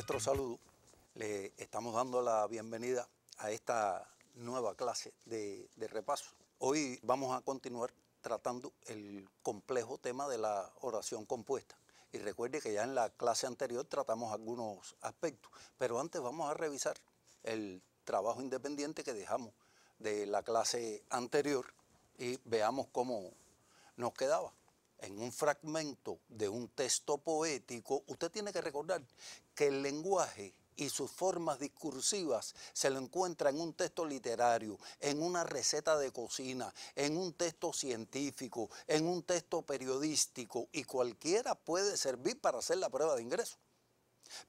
nuestro saludo, le estamos dando la bienvenida a esta nueva clase de, repaso. Hoy vamos a continuar tratando el complejo tema de la oración compuesta. Y recuerde que ya en la clase anterior tratamos algunos aspectos, pero antes vamos a revisar el trabajo independiente que dejamos de la clase anterior y veamos cómo nos quedaba en un fragmento de un texto poético, usted tiene que recordar que el lenguaje y sus formas discursivas se lo encuentra en un texto literario, en una receta de cocina, en un texto científico, en un texto periodístico y cualquiera puede servir para hacer la prueba de ingreso.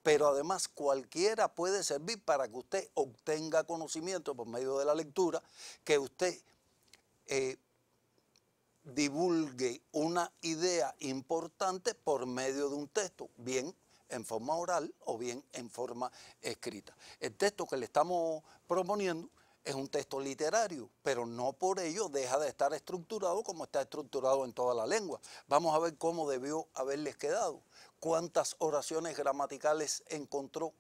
Pero además cualquiera puede servir para que usted obtenga conocimiento por medio de la lectura, que usted eh, divulgue una idea importante por medio de un texto, bien en forma oral o bien en forma escrita. El texto que le estamos proponiendo es un texto literario, pero no por ello deja de estar estructurado como está estructurado en toda la lengua. Vamos a ver cómo debió haberles quedado, cuántas oraciones gramaticales encontró,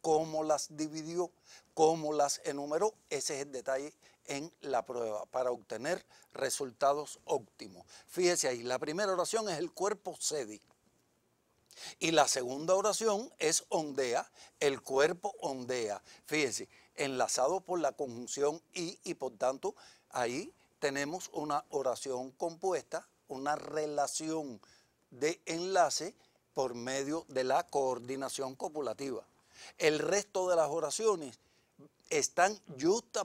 cómo las dividió, cómo las enumeró. Ese es el detalle en la prueba para obtener resultados óptimos. Fíjese ahí, la primera oración es el cuerpo sedi. Y la segunda oración es ondea, el cuerpo ondea. Fíjese, enlazado por la conjunción y y por tanto ahí tenemos una oración compuesta, una relación de enlace por medio de la coordinación copulativa. El resto de las oraciones están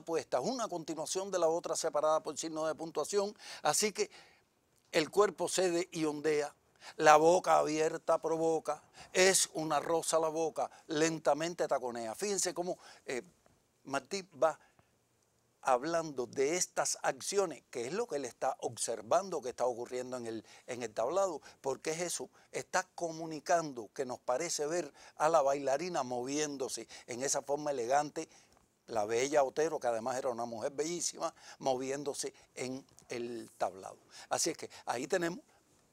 puestas una continuación de la otra separada por signo de puntuación, así que el cuerpo cede y ondea, la boca abierta provoca, es una rosa la boca, lentamente taconea. Fíjense cómo eh, Martí va hablando de estas acciones, que es lo que él está observando que está ocurriendo en el, en el tablado, porque es eso, está comunicando que nos parece ver a la bailarina moviéndose en esa forma elegante, la bella Otero, que además era una mujer bellísima, moviéndose en el tablado. Así es que ahí tenemos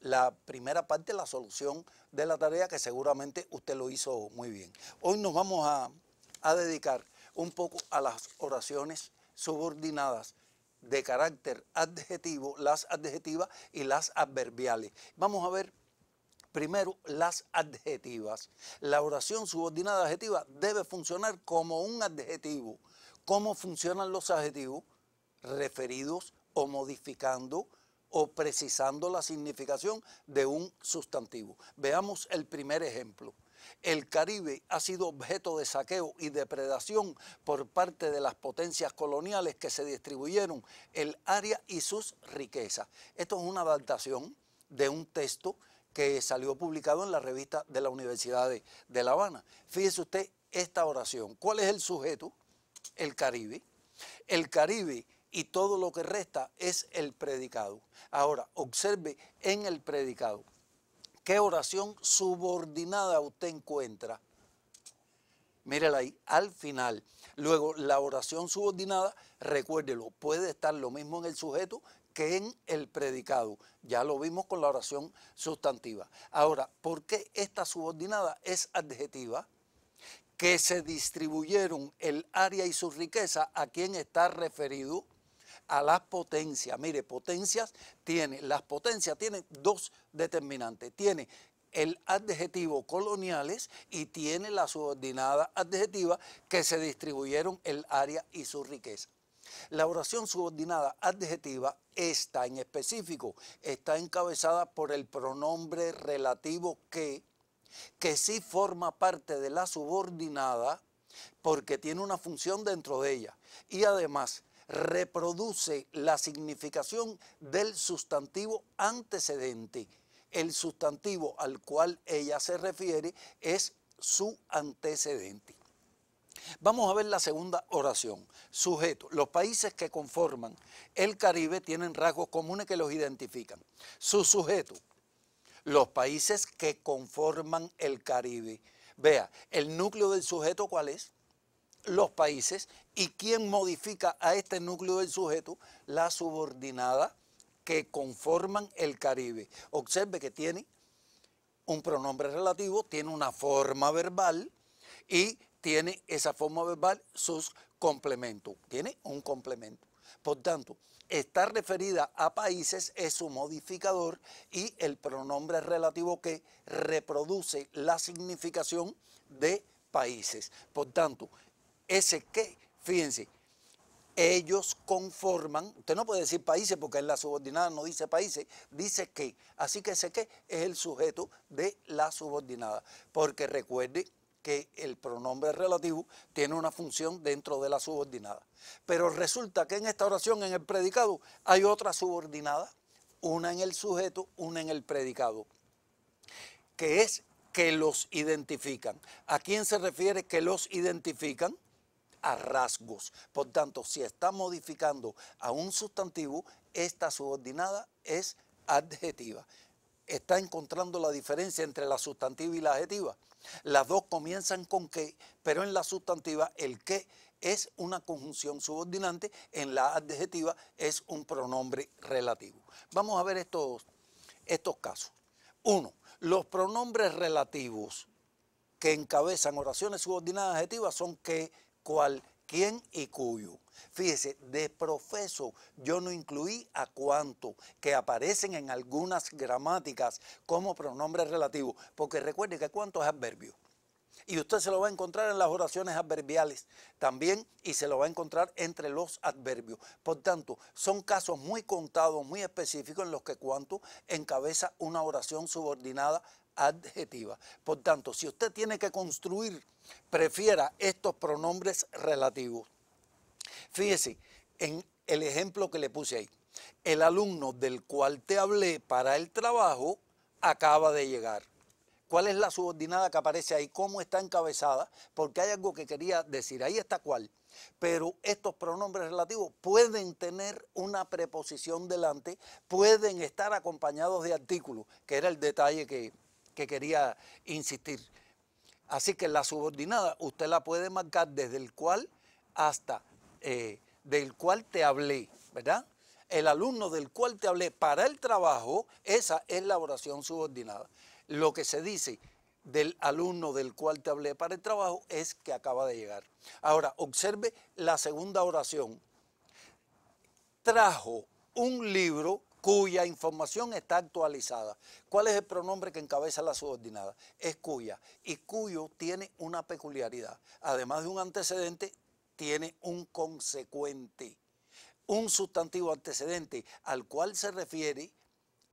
la primera parte, la solución de la tarea, que seguramente usted lo hizo muy bien. Hoy nos vamos a, a dedicar un poco a las oraciones subordinadas de carácter adjetivo, las adjetivas y las adverbiales. Vamos a ver Primero, las adjetivas. La oración subordinada adjetiva debe funcionar como un adjetivo. ¿Cómo funcionan los adjetivos? Referidos o modificando o precisando la significación de un sustantivo. Veamos el primer ejemplo. El Caribe ha sido objeto de saqueo y depredación por parte de las potencias coloniales que se distribuyeron el área y sus riquezas. Esto es una adaptación de un texto que salió publicado en la revista de la Universidad de, La Habana. Fíjese usted esta oración. ¿Cuál es el sujeto? El Caribe. El Caribe y todo lo que resta es el predicado. Ahora, observe en el predicado. ¿Qué oración subordinada usted encuentra? Mírala ahí, al final. Luego, la oración subordinada, recuérdelo, puede estar lo mismo en el sujeto que en el predicado. Ya lo vimos con la oración sustantiva. Ahora, ¿por qué esta subordinada es adjetiva? Que se distribuyeron el área y su riqueza a quien está referido a las potencias. Mire, potencias tiene, las potencias tienen dos determinantes. Tiene el adjetivo coloniales y tiene la subordinada adjetiva que se distribuyeron el área y su riqueza. La oración subordinada adjetiva está en específico, está encabezada por el pronombre relativo que, que sí forma parte de la subordinada porque tiene una función dentro de ella y además reproduce la significación del sustantivo antecedente. El sustantivo al cual ella se refiere es su antecedente. Vamos a ver la segunda oración. Sujeto. Los países que conforman el Caribe tienen rasgos comunes que los identifican. Su sujeto. Los países que conforman el Caribe. Vea, el núcleo del sujeto cuál es? Los países. ¿Y quién modifica a este núcleo del sujeto? La subordinada que conforman el Caribe. Observe que tiene un pronombre relativo, tiene una forma verbal y tiene esa forma verbal sus complementos. Tiene un complemento. Por tanto, estar referida a países es su modificador y el pronombre relativo que reproduce la significación de países. Por tanto, ese que, fíjense, ellos conforman, usted no puede decir países porque en la subordinada no dice países, dice que. Así que ese que es el sujeto de la subordinada. Porque recuerde que el pronombre relativo tiene una función dentro de la subordinada. Pero resulta que en esta oración, en el predicado, hay otra subordinada, una en el sujeto, una en el predicado, que es que los identifican. ¿A quién se refiere que los identifican? A rasgos. Por tanto, si está modificando a un sustantivo, esta subordinada es adjetiva está encontrando la diferencia entre la sustantiva y la adjetiva. Las dos comienzan con que, pero en la sustantiva el que es una conjunción subordinante, en la adjetiva es un pronombre relativo. Vamos a ver estos, estos casos. Uno, los pronombres relativos que encabezan oraciones subordinadas adjetivas son que, cual, quién y cuyo. Fíjese, de profeso yo no incluí a cuánto, que aparecen en algunas gramáticas como pronombres relativos, porque recuerde que cuánto es adverbio. Y usted se lo va a encontrar en las oraciones adverbiales también y se lo va a encontrar entre los adverbios. Por tanto, son casos muy contados, muy específicos en los que cuánto encabeza una oración subordinada adjetiva. Por tanto, si usted tiene que construir, prefiera estos pronombres relativos. Fíjese en el ejemplo que le puse ahí. El alumno del cual te hablé para el trabajo acaba de llegar. ¿Cuál es la subordinada que aparece ahí? ¿Cómo está encabezada? Porque hay algo que quería decir. Ahí está cuál. Pero estos pronombres relativos pueden tener una preposición delante, pueden estar acompañados de artículos, que era el detalle que, que quería insistir. Así que la subordinada usted la puede marcar desde el cual hasta eh, del cual te hablé, ¿verdad? El alumno del cual te hablé para el trabajo, esa es la oración subordinada. Lo que se dice del alumno del cual te hablé para el trabajo es que acaba de llegar. Ahora, observe la segunda oración. Trajo un libro cuya información está actualizada. ¿Cuál es el pronombre que encabeza la subordinada? Es cuya. Y cuyo tiene una peculiaridad. Además de un antecedente, tiene un consecuente. Un sustantivo antecedente al cual se refiere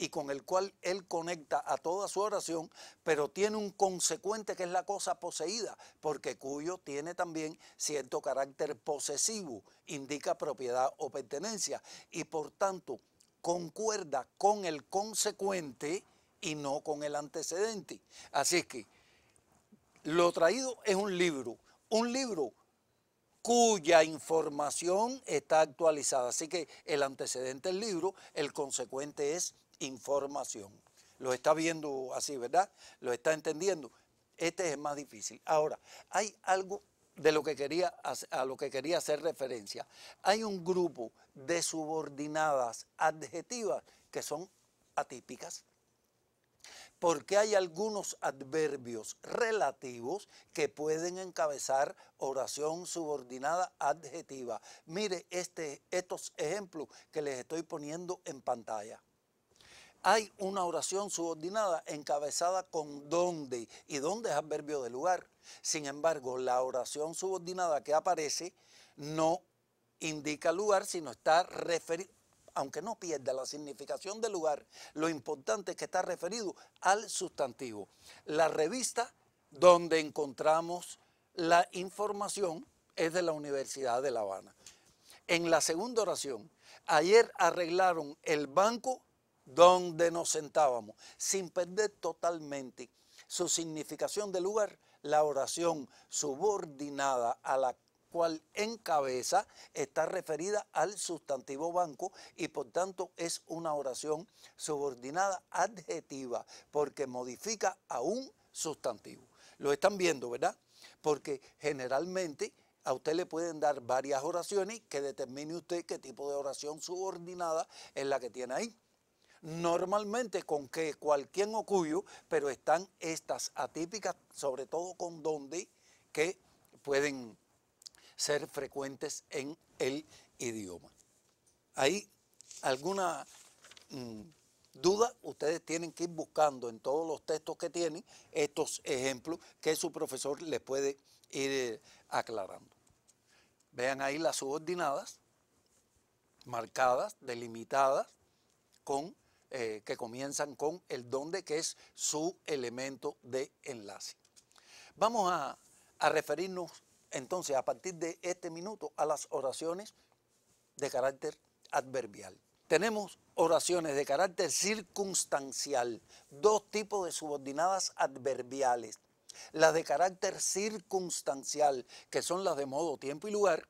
y con el cual él conecta a toda su oración, pero tiene un consecuente que es la cosa poseída, porque cuyo tiene también cierto carácter posesivo, indica propiedad o pertenencia, y por tanto concuerda con el consecuente y no con el antecedente. Así que lo traído es un libro, un libro cuya información está actualizada. Así que el antecedente es libro, el consecuente es información. Lo está viendo así, ¿verdad? Lo está entendiendo. Este es más difícil. Ahora, hay algo de lo que quería, a lo que quería hacer referencia. Hay un grupo de subordinadas adjetivas que son atípicas. Porque hay algunos adverbios relativos que pueden encabezar oración subordinada adjetiva. Mire este, estos ejemplos que les estoy poniendo en pantalla hay una oración subordinada encabezada con dónde y dónde es adverbio de lugar. Sin embargo, la oración subordinada que aparece no indica lugar, sino está referido, aunque no pierda la significación de lugar, lo importante es que está referido al sustantivo. La revista donde encontramos la información es de la Universidad de La Habana. En la segunda oración, ayer arreglaron el banco donde nos sentábamos, sin perder totalmente su significación de lugar, la oración subordinada a la cual encabeza está referida al sustantivo banco y por tanto es una oración subordinada adjetiva porque modifica a un sustantivo. Lo están viendo, ¿verdad? Porque generalmente a usted le pueden dar varias oraciones que determine usted qué tipo de oración subordinada es la que tiene ahí normalmente con que cualquier ocuyo, pero están estas atípicas, sobre todo con donde, que pueden ser frecuentes en el idioma. ¿Hay alguna mm, duda? Ustedes tienen que ir buscando en todos los textos que tienen estos ejemplos que su profesor les puede ir eh, aclarando. Vean ahí las subordinadas marcadas, delimitadas con eh, que comienzan con el donde, que es su elemento de enlace. Vamos a, a referirnos entonces a partir de este minuto a las oraciones de carácter adverbial. Tenemos oraciones de carácter circunstancial, dos tipos de subordinadas adverbiales. Las de carácter circunstancial, que son las de modo, tiempo y lugar,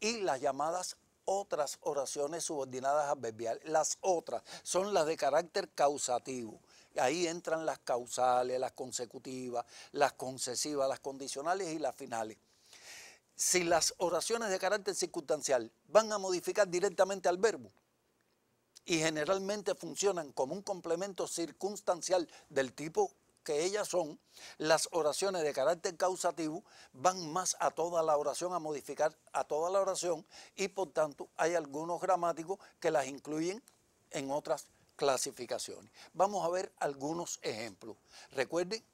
y las llamadas otras oraciones subordinadas adverbiales. Las otras son las de carácter causativo. Ahí entran las causales, las consecutivas, las concesivas, las condicionales y las finales. Si las oraciones de carácter circunstancial van a modificar directamente al verbo y generalmente funcionan como un complemento circunstancial del tipo que ellas son, las oraciones de carácter causativo van más a toda la oración, a modificar a toda la oración y por tanto hay algunos gramáticos que las incluyen en otras clasificaciones. Vamos a ver algunos ejemplos. Recuerden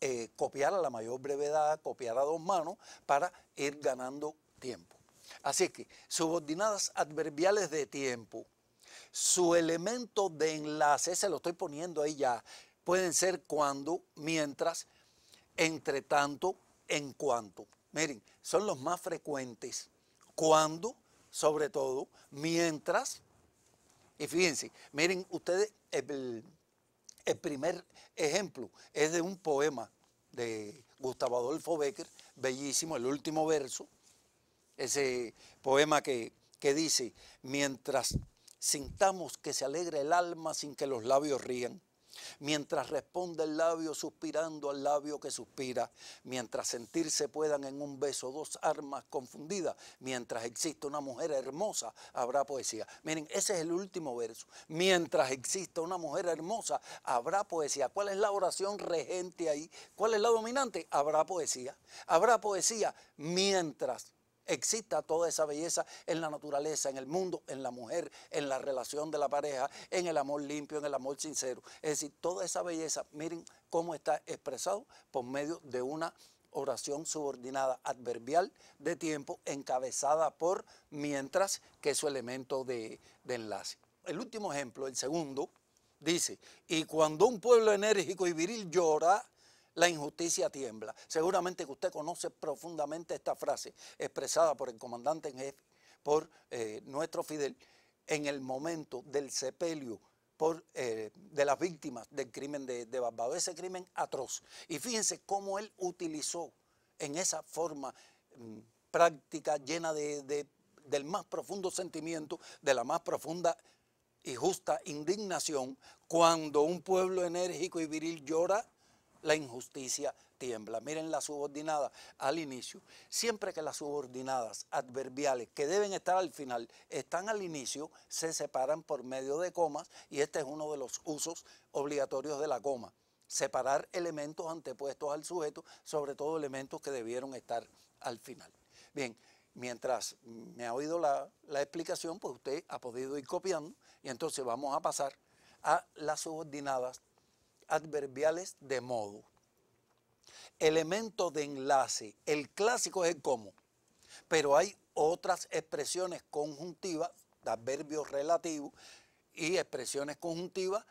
eh, copiar a la mayor brevedad, copiar a dos manos para ir ganando tiempo. Así que subordinadas adverbiales de tiempo, su elemento de enlace, se lo estoy poniendo ahí ya, pueden ser cuando, mientras, entre tanto, en cuanto. Miren, son los más frecuentes. Cuando, sobre todo, mientras. Y fíjense, miren ustedes, el, primer ejemplo es de un poema de Gustavo Adolfo Becker, bellísimo, el último verso, ese poema que, que dice, mientras sintamos que se alegra el alma sin que los labios rían, mientras responde el labio suspirando al labio que suspira, mientras sentirse puedan en un beso dos armas confundidas, mientras exista una mujer hermosa, habrá poesía. Miren, ese es el último verso. Mientras exista una mujer hermosa, habrá poesía. ¿Cuál es la oración regente ahí? ¿Cuál es la dominante? Habrá poesía. Habrá poesía mientras exista toda esa belleza en la naturaleza, en el mundo, en la mujer, en la relación de la pareja, en el amor limpio, en el amor sincero. Es decir, toda esa belleza, miren cómo está expresado por medio de una oración subordinada adverbial de tiempo encabezada por mientras que es su elemento de, de enlace. El último ejemplo, el segundo, dice, y cuando un pueblo enérgico y viril llora, la injusticia tiembla. Seguramente que usted conoce profundamente esta frase expresada por el comandante en jefe, por eh, nuestro Fidel, en el momento del sepelio eh, de las víctimas del crimen de, de Barbados, ese crimen atroz. Y fíjense cómo él utilizó en esa forma mm, práctica llena del más profundo sentimiento, de la más profunda y justa indignación, cuando un pueblo enérgico y viril llora la injusticia tiembla. Miren la subordinada al inicio. Siempre que las subordinadas adverbiales que deben estar al final están al inicio, se separan por medio de comas y este es uno de los usos obligatorios de la coma. Separar elementos antepuestos al sujeto, sobre todo elementos que debieron estar al final. Bien, mientras me ha oído la, explicación, pues usted ha podido ir copiando y entonces vamos a pasar a las subordinadas adverbiales de modo. Elemento de enlace. El clásico es el cómo. Pero hay otras expresiones conjuntivas, de adverbios relativos, y expresiones conjuntivas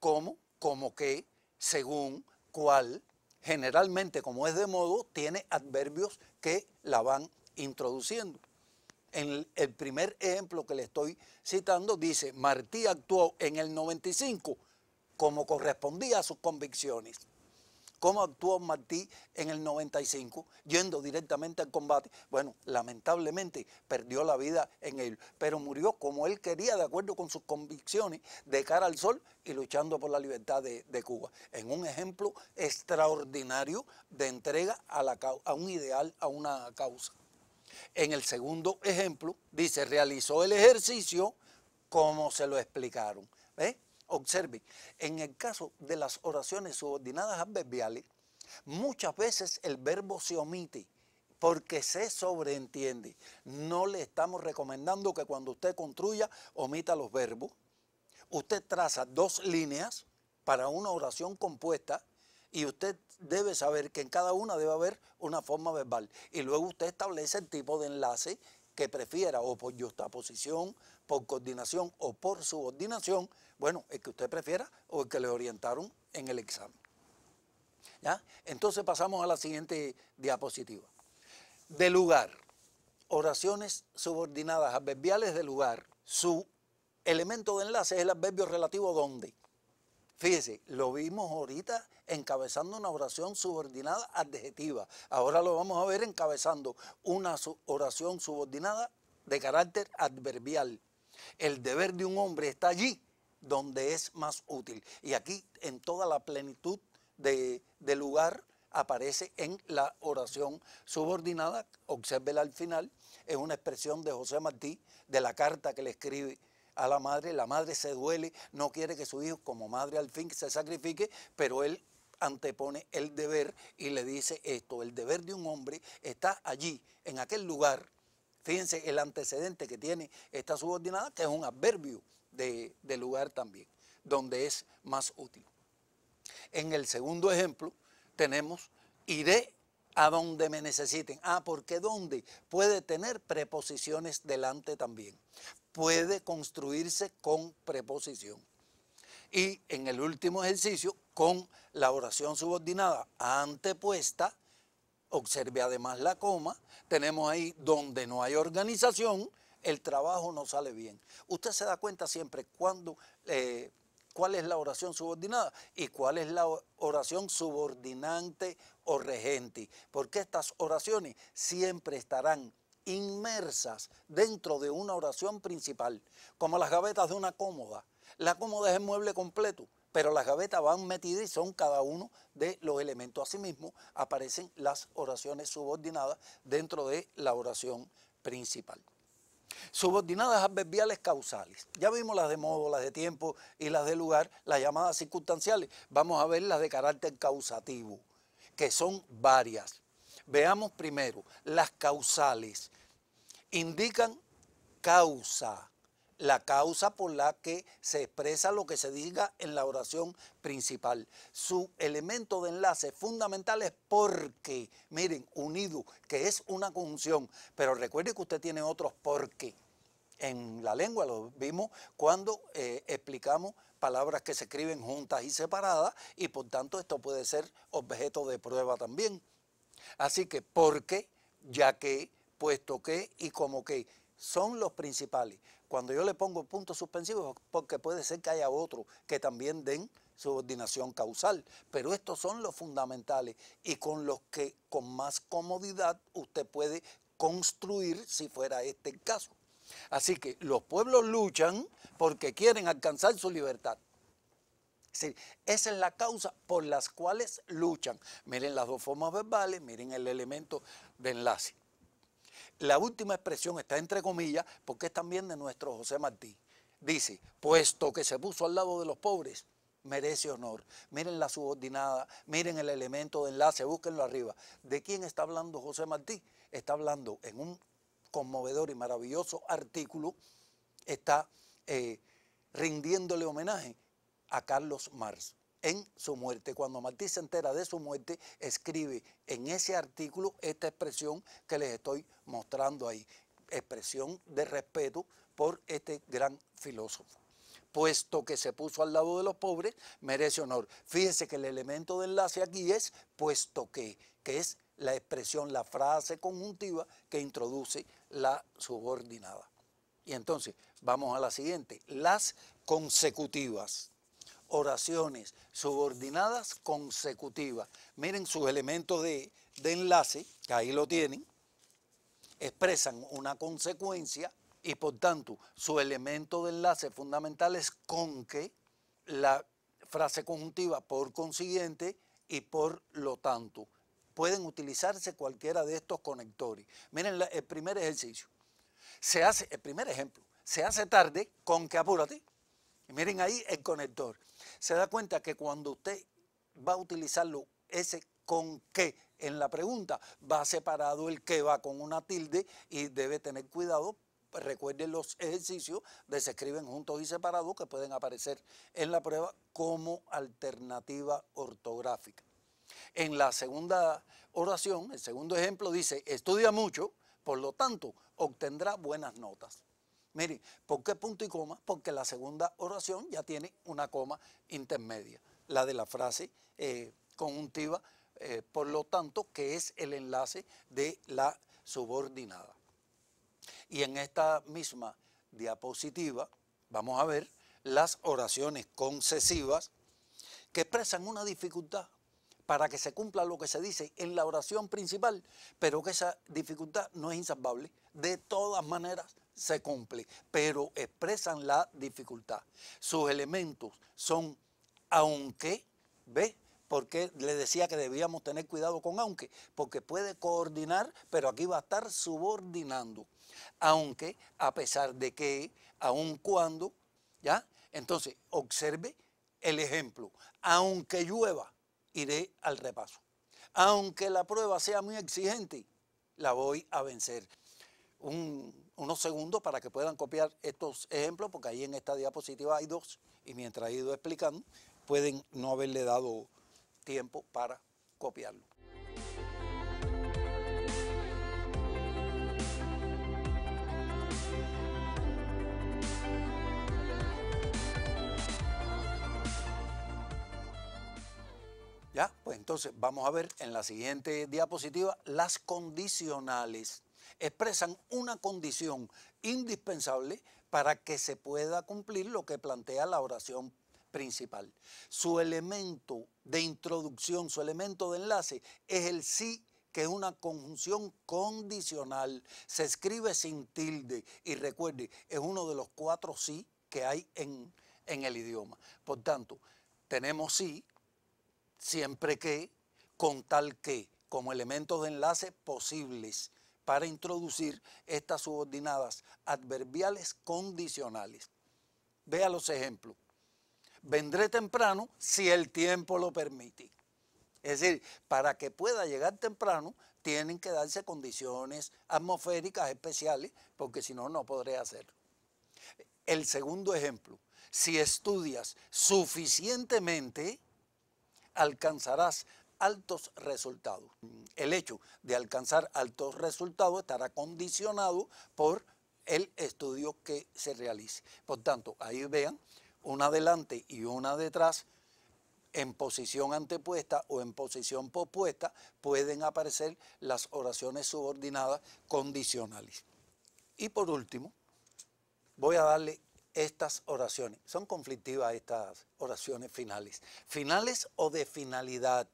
como, como que, según, cual. Generalmente, como es de modo, tiene adverbios que la van introduciendo. En el primer ejemplo que le estoy citando dice, Martí actuó en el 95 como correspondía a sus convicciones. ¿Cómo actuó Martí en el 95 yendo directamente al combate? Bueno, lamentablemente perdió la vida en él, pero murió como él quería, de acuerdo con sus convicciones, de cara al sol y luchando por la libertad de, Cuba. En un ejemplo extraordinario de entrega a, la, un ideal, a una causa. En el segundo ejemplo, dice, realizó el ejercicio como se lo explicaron. ¿Ve? ¿eh? Observe, en el caso de las oraciones subordinadas adverbiales, muchas veces el verbo se omite porque se sobreentiende. No le estamos recomendando que cuando usted construya omita los verbos. Usted traza dos líneas para una oración compuesta y usted debe saber que en cada una debe haber una forma verbal. Y luego usted establece el tipo de enlace que prefiera o por justaposición, por coordinación o por subordinación bueno, el que usted prefiera o el que le orientaron en el examen. ¿Ya? Entonces pasamos a la siguiente diapositiva. De lugar, oraciones subordinadas adverbiales de lugar, su elemento de enlace es el adverbio relativo donde. Fíjese, lo vimos ahorita encabezando una oración subordinada adjetiva. Ahora lo vamos a ver encabezando una oración subordinada de carácter adverbial. El deber de un hombre está allí donde es más útil. Y aquí, en toda la plenitud de, lugar, aparece en la oración subordinada, obsérvela al final, es una expresión de José Martí, de la carta que le escribe a la madre, la madre se duele, no quiere que su hijo como madre al fin se sacrifique, pero él antepone el deber y le dice esto, el deber de un hombre está allí, en aquel lugar. Fíjense el antecedente que tiene esta subordinada, que es un adverbio, de, lugar también, donde es más útil. En el segundo ejemplo tenemos iré a donde me necesiten. Ah, porque donde puede tener preposiciones delante también. Puede construirse con preposición. Y en el último ejercicio, con la oración subordinada antepuesta, observe además la coma, tenemos ahí donde no hay organización, el trabajo no sale bien. Usted se da cuenta siempre cuando, eh, cuál es la oración subordinada y cuál es la oración subordinante o regente, porque estas oraciones siempre estarán inmersas dentro de una oración principal, como las gavetas de una cómoda. La cómoda es el mueble completo, pero las gavetas van metidas y son cada uno de los elementos. Asimismo, aparecen las oraciones subordinadas dentro de la oración principal. Subordinadas adverbiales causales. Ya vimos las de modo, las de tiempo y las de lugar, las llamadas circunstanciales. Vamos a ver las de carácter causativo, que son varias. Veamos primero, las causales indican causa la causa por la que se expresa lo que se diga en la oración principal. Su elemento de enlace fundamental es porque, miren, unido, que es una conjunción, pero recuerde que usted tiene otros porque. En la lengua lo vimos cuando eh, explicamos palabras que se escriben juntas y separadas y por tanto esto puede ser objeto de prueba también. Así que porque, ya que, puesto que y como que son los principales. Cuando yo le pongo puntos suspensivos, porque puede ser que haya otros que también den subordinación causal, pero estos son los fundamentales y con los que con más comodidad usted puede construir si fuera este caso. Así que los pueblos luchan porque quieren alcanzar su libertad. Es esa es la causa por las cuales luchan. Miren las dos formas verbales, miren el elemento de enlace. La última expresión está entre comillas porque es también de nuestro José Martí. Dice, puesto que se puso al lado de los pobres, merece honor. Miren la subordinada, miren el elemento de enlace, búsquenlo arriba. ¿De quién está hablando José Martí? Está hablando en un conmovedor y maravilloso artículo, está eh, rindiéndole homenaje a Carlos Marx en su muerte. Cuando Martí se entera de su muerte, escribe en ese artículo esta expresión que les estoy mostrando ahí, expresión de respeto por este gran filósofo puesto que se puso al lado de los pobres, merece honor. Fíjense que el elemento de enlace aquí es puesto que, que es la expresión, la frase conjuntiva que introduce la subordinada. Y entonces, vamos a la siguiente, las consecutivas oraciones subordinadas consecutivas. Miren sus elementos de, enlace, que ahí lo tienen, expresan una consecuencia y por tanto su elemento de enlace fundamental es con que la frase conjuntiva por consiguiente y por lo tanto. Pueden utilizarse cualquiera de estos conectores. Miren el primer ejercicio. Se hace, el primer ejemplo, se hace tarde con que apúrate. Miren ahí el conector se da cuenta que cuando usted va a utilizarlo, ese con qué en la pregunta, va separado el que va con una tilde y debe tener cuidado recuerde los ejercicios de se escriben juntos y separados que pueden aparecer en la prueba como alternativa ortográfica. En la segunda oración, el segundo ejemplo dice, estudia mucho, por lo tanto, obtendrá buenas notas. Miren, ¿por qué punto y coma? Porque la segunda oración ya tiene una coma intermedia, la de la frase eh, conjuntiva, eh, por lo tanto, que es el enlace de la subordinada. Y en esta misma diapositiva vamos a ver las oraciones concesivas que expresan una dificultad para que se cumpla lo que se dice en la oración principal, pero que esa dificultad no es insalvable. De todas maneras, se cumple, pero expresan la dificultad. Sus elementos son aunque, ve, Porque le decía que debíamos tener cuidado con aunque, porque puede coordinar, pero aquí va a estar subordinando. Aunque, a pesar de que, aun cuando, ¿ya? Entonces, observe el ejemplo. Aunque llueva, iré al repaso. Aunque la prueba sea muy exigente, la voy a vencer. Un unos segundos para que puedan copiar estos ejemplos, porque ahí en esta diapositiva hay dos, y mientras he ido explicando, pueden no haberle dado tiempo para copiarlo. Ya, pues entonces vamos a ver en la siguiente diapositiva las condicionales expresan una condición indispensable para que se pueda cumplir lo que plantea la oración principal. Su elemento de introducción, su elemento de enlace es el sí que es una conjunción condicional, se escribe sin tilde y recuerde, es uno de los cuatro sí que hay en, en el idioma. Por tanto, tenemos sí, siempre que, con tal que, como elementos de enlace posibles para introducir estas subordinadas adverbiales condicionales. Vea los ejemplos. Vendré temprano si el tiempo lo permite. Es decir, para que pueda llegar temprano, tienen que darse condiciones atmosféricas especiales, porque si no, no podré hacerlo. El segundo ejemplo, si estudias suficientemente, alcanzarás altos resultados. El hecho de alcanzar altos resultados estará condicionado por el estudio que se realice. Por tanto, ahí vean, una adelante y una detrás, en posición antepuesta o en posición pospuesta, pueden aparecer las oraciones subordinadas condicionales. Y por último, voy a darle estas oraciones. Son conflictivas estas oraciones finales. Finales o de finalidad.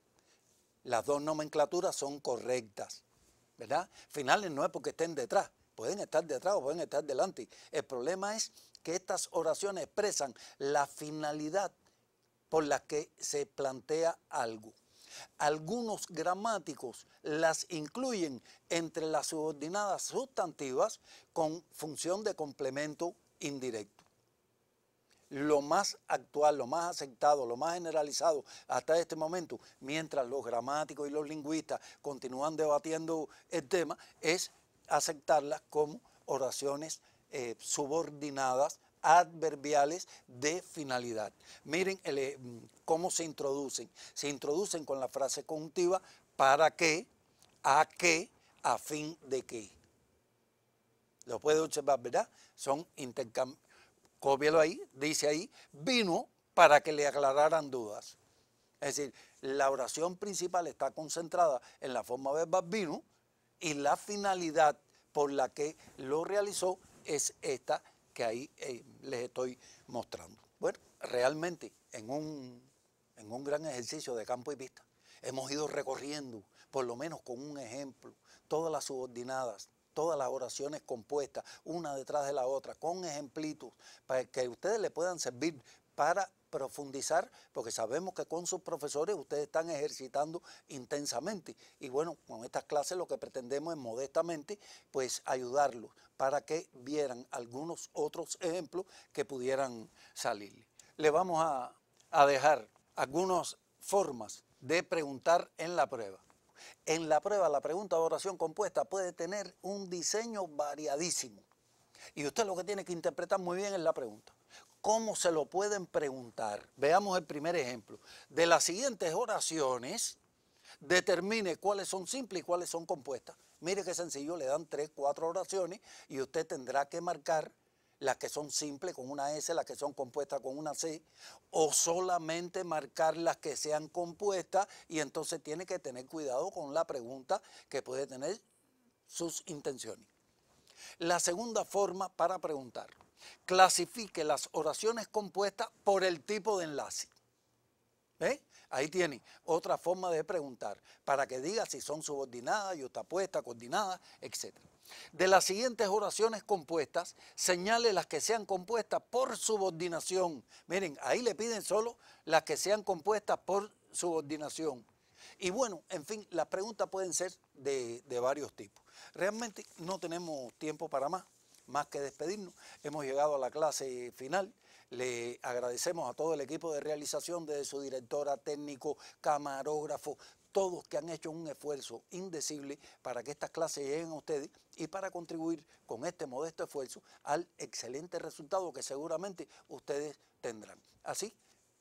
Las dos nomenclaturas son correctas, ¿verdad? Finales no es porque estén detrás, pueden estar detrás o pueden estar delante. El problema es que estas oraciones expresan la finalidad por la que se plantea algo. Algunos gramáticos las incluyen entre las subordinadas sustantivas con función de complemento indirecto lo más actual, lo más aceptado, lo más generalizado hasta este momento, mientras los gramáticos y los lingüistas continúan debatiendo el tema, es aceptarlas como oraciones eh, subordinadas adverbiales de finalidad. Miren eh, cómo se introducen. Se introducen con la frase conjuntiva para qué, a qué, a fin de qué. Lo puede observar, ¿verdad? Son intercambios cópialo ahí, dice ahí, vino para que le aclararan dudas. Es decir, la oración principal está concentrada en la forma verbal vino y la finalidad por la que lo realizó es esta que ahí eh, les estoy mostrando. Bueno, realmente en un, en un gran ejercicio de campo y pista hemos ido recorriendo, por lo menos con un ejemplo, todas las subordinadas todas las oraciones compuestas, una detrás de la otra, con ejemplitos, para que ustedes le puedan servir para profundizar, porque sabemos que con sus profesores ustedes están ejercitando intensamente. Y bueno, con estas clases lo que pretendemos es modestamente, pues ayudarlos para que vieran algunos otros ejemplos que pudieran salir. Le vamos a dejar algunas formas de preguntar en la prueba. En la prueba, la pregunta de oración compuesta puede tener un diseño variadísimo. Y usted lo que tiene que interpretar muy bien es la pregunta. ¿Cómo se lo pueden preguntar? Veamos el primer ejemplo. De las siguientes oraciones, determine cuáles son simples y cuáles son compuestas. Mire qué sencillo, le dan tres, cuatro oraciones y usted tendrá que marcar las que son simples con una S, las que son compuestas con una C, o solamente marcar las que sean compuestas y entonces tiene que tener cuidado con la pregunta que puede tener sus intenciones. La segunda forma para preguntar, clasifique las oraciones compuestas por el tipo de enlace. Ahí tiene otra forma de preguntar para que diga si son subordinadas, yuxtapuestas, coordinadas, etcétera. De las siguientes oraciones compuestas, señale las que sean compuestas por subordinación. Miren, ahí le piden solo las que sean compuestas por subordinación. Y bueno, en fin, las preguntas pueden ser de, varios tipos. Realmente no tenemos tiempo para más, más que despedirnos. Hemos llegado a la clase final. Le agradecemos a todo el equipo de realización, desde su directora, técnico, camarógrafo, todos que han hecho un esfuerzo indecible para que estas clases lleguen a ustedes y para contribuir con este modesto esfuerzo al excelente resultado que seguramente ustedes tendrán. Así,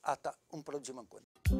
hasta un próximo encuentro.